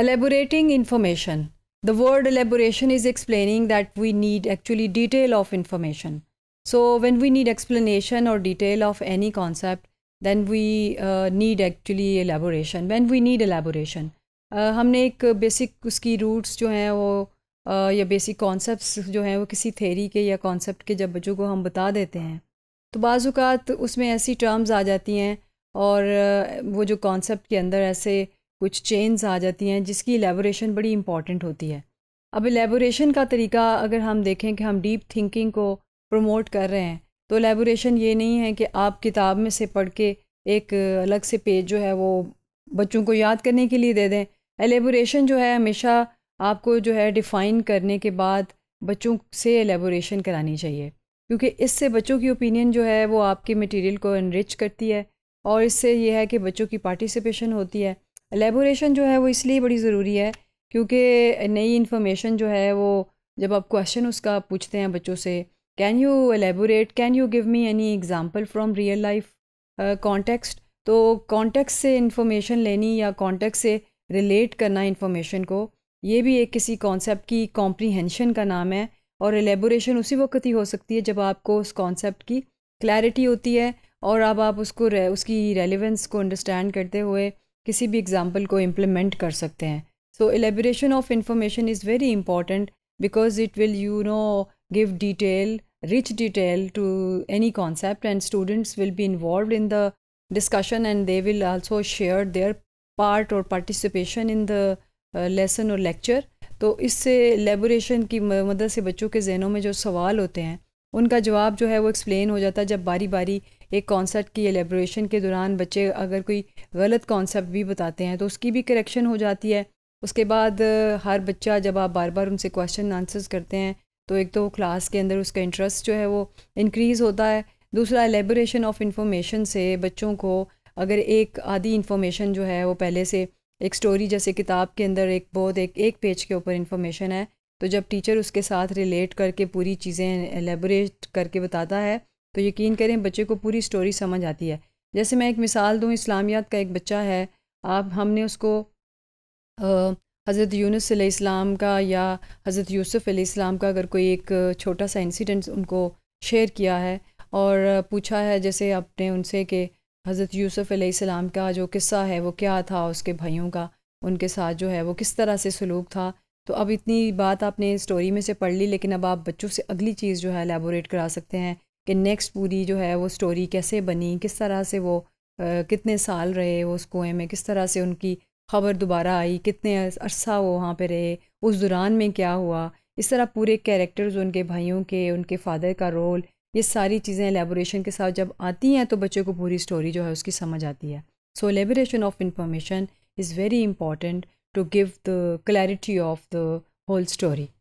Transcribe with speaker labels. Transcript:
Speaker 1: Elaborating information. The word elaboration is explaining that we need actually detail of information. So when we need explanation or detail of any concept, then we uh, need actually elaboration. When we need elaboration, uh, हमने एक basic उसकी roots जो हैं वो uh, या basic concepts जो हैं वो किसी थेरी के या कॉन्सेप्ट के जब बच्चों को हम बता देते हैं तो बाज़ात उसमें ऐसी टर्म्स आ जाती हैं और वो जो कॉन्सेप्ट के अंदर ऐसे कुछ चेन्स आ जाती हैं जिसकी एलेबोरेशन बड़ी इंपॉर्टेंट होती है अब एलेबोरेशन का तरीका अगर हम देखें कि हम डीप थिंकिंग को प्रमोट कर रहे हैं तो एलेबोरेशन ये नहीं है कि आप किताब में से पढ़ के एक अलग से पेज जो है वो बच्चों को याद करने के लिए दे दें एलेबोरेशन जो है हमेशा आपको जो है डिफ़ाइन करने के बाद बच्चों से एलेबोरेशन करानी चाहिए क्योंकि इससे बच्चों की ओपिनियन जो है वो आपके मटेरियल को इनरिच करती है और इससे यह है कि बच्चों की पार्टिसिपेशन होती है एलेबोरेशन जो है वो इसलिए बड़ी ज़रूरी है क्योंकि नई इन्फॉर्मेशन जो है वो जब आप क्वेश्चन उसका पूछते हैं बच्चों से can you elaborate can you give me any example from real life context तो कॉन्टेक्स्ट से इन्फॉर्मेशन लेनी या कॉन्टेक्स से रिलेट करना इन्फॉर्मेशन को ये भी एक किसी कॉन्सेप्ट की कॉम्प्रीहेंशन का नाम है और एलेबोरेशन उसी वक्त ही हो सकती है जब आपको उस कॉन्सेप्ट की क्लैरिटी होती है और अब आप उसको उसकी रेलिवेंस को अंडरस्टैंड करते हुए किसी भी एग्ज़ाम्पल को इम्प्लीमेंट कर सकते हैं so elaboration of information is very important because it will you know give detail rich detail to any concept and students will be involve in the discussion and they will also share their part or participation in the lesson or lecture तो इससे elaboration की मदद से बच्चों के जहनों में जो सवाल होते हैं उनका जवाब जो है वो एक्सप्लेन हो जाता है जब बारी बारी एक कॉन्सेप्ट की एलेब्रेशन के दौरान बच्चे अगर कोई गलत कॉन्सेप्ट भी बताते हैं तो उसकी भी करेक्शन हो जाती है उसके बाद हर बच्चा जब आप बार बार उनसे क्वेश्चन आंसर्स करते हैं तो एक तो क्लास के अंदर उसका इंटरेस्ट जो है वो इनक्रीज़ होता है दूसरा एलेबोरेशन ऑफ इंफॉर्मेशन से बच्चों को अगर एक आधी इंफॉर्मेशन जो है वो पहले से एक स्टोरी जैसे किताब के अंदर एक बहुत एक एक पेज के ऊपर इंफॉर्मेशन है तो जब टीचर उसके साथ रिलेट करके पूरी चीज़ें एलेबोरेट करके बताता है तो यकीन करें बच्चे को पूरी स्टोरी समझ आती है जैसे मैं एक मिसाल दूँ इस्लामियात का एक बच्चा है आप हमने उसको हज़रत यूनुस इस्लाम का या हज़रत यूसुफ़ इस्लाम का अगर कोई एक छोटा सा इंसिडेंट उनको शेयर किया है और पूछा है जैसे आपने उनसे कि हज़रत यूसुफ़ इस्लाम का जो किस्सा है वो क्या था उसके भाइयों का उनके साथ जो है वो किस तरह से सलूक था तो अब इतनी बात आपने स्टोरी में से पढ़ ली लेकिन अब आप बच्चों से अगली चीज़ जो है एलेबोरेट करा सकते हैं कि नेक्स्ट पूरी जो है वो स्टोरी कैसे बनी किस तरह से वो आ, कितने साल रहे वो उस कुएँ में किस तरह से उनकी खबर दोबारा आई कितने अरसा वो वहाँ पे रहे उस दौरान में क्या हुआ इस तरह पूरे कैरेक्टर्स उनके भाइयों के उनके फादर का रोल ये सारी चीज़ें एलेबोरेशन के साथ जब आती हैं तो बच्चों को पूरी स्टोरी जो है उसकी समझ आती है so elaboration of information is very important to give the clarity of the whole story